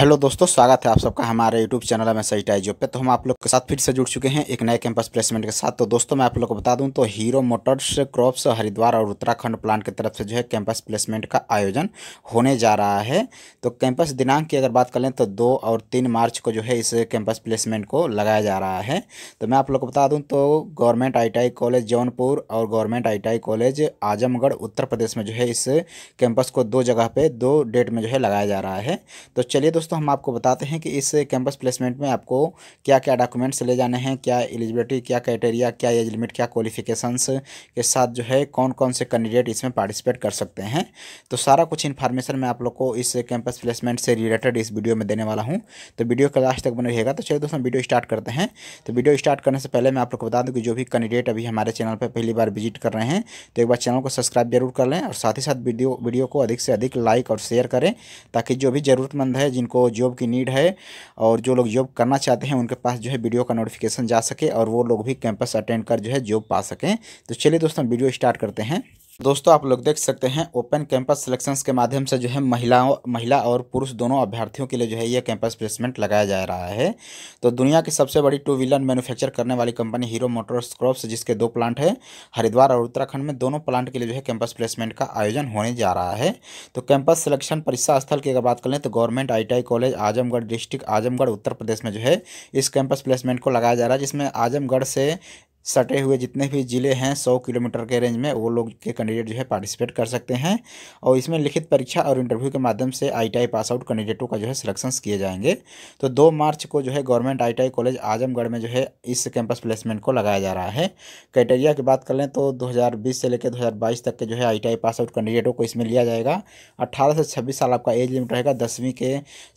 hello दोस्तों स्वागत है आप सबका हमारे यूट्यूब चैनल में सही टाइजो पे तो हम आप लोग के साथ फिर से जुड़ चुके हैं एक नए कैंपस प्लेसमेंट के साथ तो दोस्तों मैं आप लोग को बता दूं तो हीरो मोटर्स क्रॉप्स हरिद्वार और उत्तराखंड प्लान की तरफ से जो है कैंपस प्लेसमेंट का आयोजन होने जा रहा है तो कैंपस दिनांक की अगर बात कर लें तो दो और तीन मार्च को जो है इस कैंपस प्लेसमेंट को लगाया जा रहा है तो मैं आप लोग को बता दूँ तो गवर्नमेंट आई कॉलेज जौनपुर और government I college Azamgarh Uttar Pradesh में जो है इस कैंपस को दो जगह पर दो डेट में जो है लगाया जा रहा है तो चलिए दोस्तों हम आपको बताते हैं कि इस कैंपस प्लेसमेंट में आपको क्या क्या डॉक्यूमेंट्स ले जाने हैं क्या एलिजिबिलिटी क्या क्राइटेरिया क्या एज लिमिट क्या क्वालिफिकेशंस के साथ जो है कौन कौन से कैंडिडेट इसमें पार्टिसिपेट कर सकते हैं तो सारा कुछ इन्फॉर्मेशन मैं आप लोग को इस कैंपस प्लेसमेंट से रिलेटेड इस वीडियो में देने वाला हूँ तो वीडियो का लास्ट तक बने रहेगा तो चलिए दोस्तों वीडियो स्टार्ट करते हैं तो वीडियो स्टार्ट करने से पहले मैं आप लोग को बता दूँ कि जो भी कैंडिडेट अभी हमारे चैनल पर पहली बार विजिट कर रहे हैं तो एक बार चैनल को सब्सक्राइब जरूर कर लें और साथ ही साथ वीडियो वीडियो को अधिक से अधिक लाइक और शेयर करें ताकि जो भी ज़रूरतमंद है जिनको जिनको जॉब की नीड है और जो लोग जॉब करना चाहते हैं उनके पास जो है वीडियो का नोटिफिकेशन जा सके और वो लोग भी कैंपस अटेंड कर जो है जॉब पा सकें तो चलिए दोस्तों वीडियो स्टार्ट करते हैं दोस्तों आप लोग देख सकते हैं ओपन कैंपस सिलेक्शंस के माध्यम से जो है महिलाओं महिला और पुरुष दोनों अभ्यर्थियों के लिए जो है ये कैंपस प्लेसमेंट लगाया जा रहा है तो दुनिया की सबसे बड़ी टू व्हीलर मैन्युफैक्चर करने वाली कंपनी हीरो मोटर्स क्रॉप्स जिसके दो प्लांट हैं हरिद्वार और उत्तराखंड में दोनों प्लांट के लिए जो है कैंपस प्लेसमेंट का आयोजन होने जा रहा है तो कैंपस सिलेक्शन परीक्षा स्थल की अगर बात कर लें तो government I college Azamgarh district Azamgarh Uttar Pradesh में जो है इस कैंपस प्लेसमेंट को लगाया जा रहा है जिसमें आजमगढ़ से सटे हुए जितने भी ज़िले हैं सौ किलोमीटर के रेंज में वो लोग के कैंडिडेट जो है पार्टिसिपेट कर सकते हैं और इसमें लिखित परीक्षा और इंटरव्यू के माध्यम से आईटीआई पास आउट कैंडिडेटों का जो है सिलेक्शंस किए जाएंगे तो दो मार्च को जो है गवर्नमेंट आईटीआई कॉलेज आजमगढ़ में जो है इस कैंपस प्लेसमेंट को लगाया जा रहा है क्राइटेरिया की बात कर लें तो दो से लेकर दो तक के जो है आई पास आउट कैंडिडेटों को इसमें लिया जाएगा अट्ठारह से छब्बीस साल आपका एज लिमिट रहेगा दसवीं के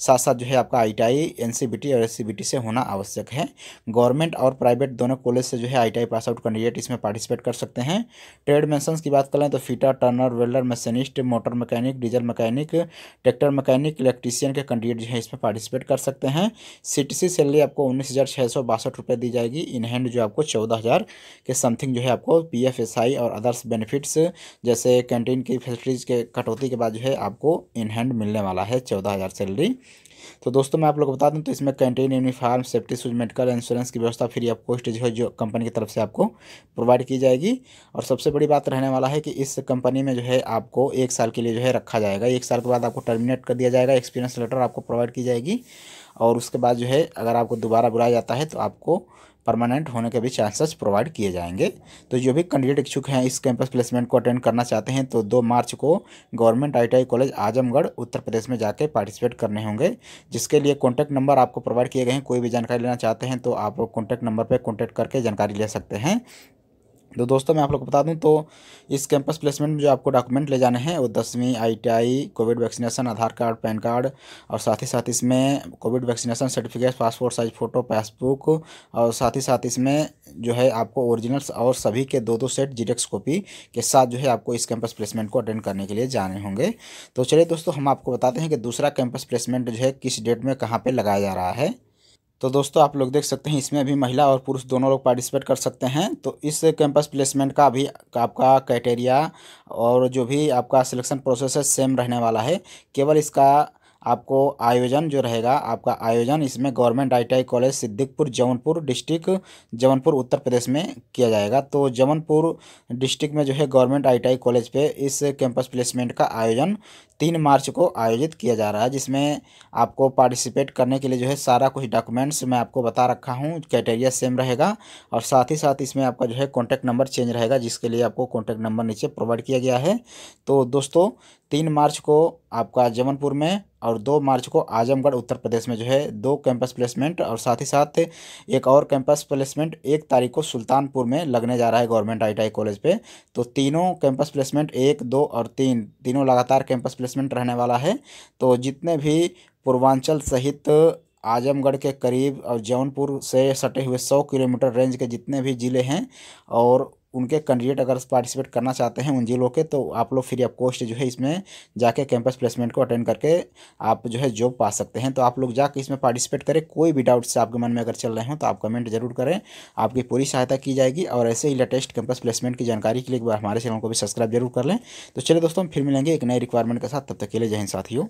साथ साथ जो है आपका आई टी और एस से होना आवश्यक है गवर्नमेंट और प्राइवेट दोनों कॉलेज से जो है I I pass out candidate इसमें पार्टिसिपेट कर सकते हैं ट्रेड मेंशंस की बात करें तो fitter turner welder machinist motor mechanic diesel mechanic tractor mechanic electrician के कैंडिडेट जो है इसमें पार्टिसिपेट कर सकते हैं सी सैलरी आपको उन्नीस हज़ार दी जाएगी इन हैंड जो आपको चौदह हज़ार के समथिंग जो है आपको पी और अदर्स बेनिफिट्स जैसे कैंटीन की फैसिलिटीज़ के कटौती के बाद जो है आपको इन हैंड मिलने वाला है चौदह हज़ार सैलरी तो दोस्तों मैं आप लोग बता दूं तो इसमें canteen uniform safety shoes medical insurance की व्यवस्था फ्री ऑफ कॉस्ट जो है जो कंपनी की तरफ तरफ से आपको प्रोवाइड की जाएगी और सबसे बड़ी बात रहने वाला है कि इस कंपनी में जो है आपको एक साल के लिए जो है रखा जाएगा एक साल के बाद आपको टर्मिनेट कर दिया जाएगा एक्सपीरियंस लेटर आपको प्रोवाइड की जाएगी और उसके बाद जो है अगर आपको दोबारा बुलाया जाता है तो आपको परमानेंट होने के भी चांसेस प्रोवाइड किए जाएंगे तो जो भी कैंडिडेट इच्छुक हैं इस कैंपस प्लेसमेंट को अटेंड करना चाहते हैं तो दो मार्च को government I college Azamgarh Uttar Pradesh में जाकर पार्टिसिपेट करने होंगे जिसके लिए कॉन्टैक्ट नंबर आपको प्रोवाइड किए गए हैं कोई भी जानकारी लेना चाहते हैं तो आप कॉन्टैक्ट नंबर पर कॉन्टैक्ट करके जानकारी ले सकते हैं तो दोस्तों मैं आप लोग को बता दूं तो इस कैंपस प्लेसमेंट में जो आपको डॉक्यूमेंट ले जाने हैं वो दसवीं ITI covid vaccination Aadhaar card pan card और साथ ही साथ इसमें covid vaccination certificate passport size photo passbook और साथ ही साथ इसमें जो है आपको ओरिजिनल्स और सभी के दो दो सेट जीडेक्स कॉपी के साथ जो है आपको इस कैंपस प्लेसमेंट को अटेंड करने के लिए जाने होंगे तो चलिए दोस्तों हम आपको बताते हैं कि दूसरा कैंपस प्लेसमेंट जो है किस डेट में कहाँ पर लगाया जा रहा है तो दोस्तों आप लोग देख सकते हैं इसमें भी महिला और पुरुष दोनों लोग पार्टिसिपेट कर सकते हैं तो इस कैंपस प्लेसमेंट का भी आपका क्राइटेरिया और जो भी आपका सिलेक्शन प्रोसेस है सेम रहने वाला है केवल इसका आपको आयोजन जो रहेगा आपका आयोजन इसमें government I college Siddiqpur Jaunpur district Jaunpur Uttar Pradesh में किया जाएगा तो जौनपुर डिस्ट्रिक्ट में जो है गवर्नमेंट आई कॉलेज पे इस कैंपस प्लेसमेंट का आयोजन तीन मार्च को आयोजित किया जा रहा है जिसमें आपको पार्टिसिपेट करने के लिए जो है सारा कुछ डॉक्यूमेंट्स मैं आपको बता रखा हूँ क्राइटेरिया सेम रहेगा और साथ ही साथ इसमें आपका जो है कॉन्टैक्ट नंबर चेंज रहेगा जिसके लिए आपको कॉन्टैक्ट नंबर नीचे प्रोवाइड किया गया है तो दोस्तों तीन मार्च को आपका जबलपुर में और दो मार्च को आजमगढ़ उत्तर प्रदेश में जो है दो कैंपस प्लेसमेंट और साथ ही साथ एक और कैंपस प्लेसमेंट एक तारीख को सुल्तानपुर में लगने जा रहा है गवर्नमेंट आईटीआई कॉलेज पे तो तीनों कैंपस प्लेसमेंट एक दो और तीन तीनों लगातार कैंपस प्लेसमेंट रहने वाला है तो जितने भी पूर्वांचल सहित आजमगढ़ के करीब और जौनपुर से सटे हुए सौ किलोमीटर रेंज के जितने भी ज़िले हैं और उनके कैंडिडेट अगर पार्टिसिपेट करना चाहते हैं उन जिलों के तो आप लोग फ्री ऑफ कॉस्ट जो है इसमें जाके कैंपस प्लेसमेंट को अटेंड करके आप जो है जॉब पा सकते हैं तो आप लोग जाके इसमें पार्टिसिपेट करें कोई भी डाउट्स आपके मन में अगर चल रहे हों तो आप कमेंट जरूर करें आपकी पूरी सहायता की जाएगी और ऐसे ही लेटेस्ट कैंपस प्लेसमेंट की जानकारी के लिए एक बार हमारे चैनल को भी सब्सक्राइब जरूर कर लें तो चलिए दोस्तों हम फिर मिलेंगे एक नए रिक्वायरमेंट के साथ तब तक के लिए जय हिंद साथियों